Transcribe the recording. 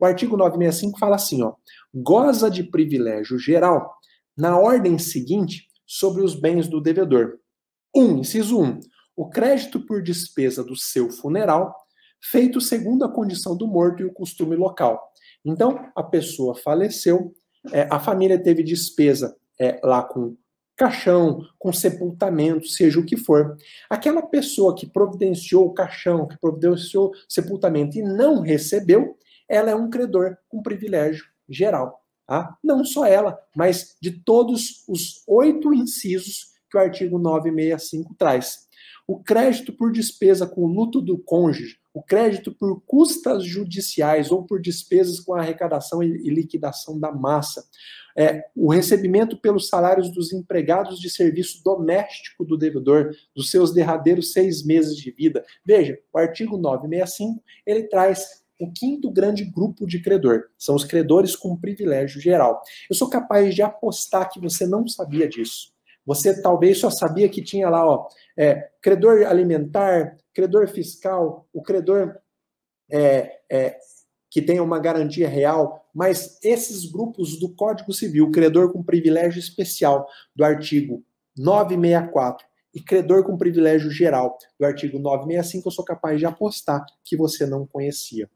O artigo 965 fala assim, ó: goza de privilégio geral na ordem seguinte sobre os bens do devedor. 1, um, inciso 1. Um, o crédito por despesa do seu funeral, feito segundo a condição do morto e o costume local. Então, a pessoa faleceu, é, a família teve despesa é, lá com caixão, com sepultamento, seja o que for. Aquela pessoa que providenciou o caixão, que providenciou sepultamento e não recebeu, ela é um credor com privilégio geral. Tá? Não só ela, mas de todos os oito incisos que o artigo 965 traz. O crédito por despesa com luto do cônjuge, o crédito por custas judiciais ou por despesas com a arrecadação e liquidação da massa, é, o recebimento pelos salários dos empregados de serviço doméstico do devedor dos seus derradeiros seis meses de vida. Veja, o artigo 965 ele traz o quinto grande grupo de credor. São os credores com privilégio geral. Eu sou capaz de apostar que você não sabia disso. Você talvez só sabia que tinha lá, ó, é, credor alimentar, credor fiscal, o credor é, é, que tem uma garantia real, mas esses grupos do Código Civil, credor com privilégio especial, do artigo 964, e credor com privilégio geral, do artigo 965, eu sou capaz de apostar que você não conhecia.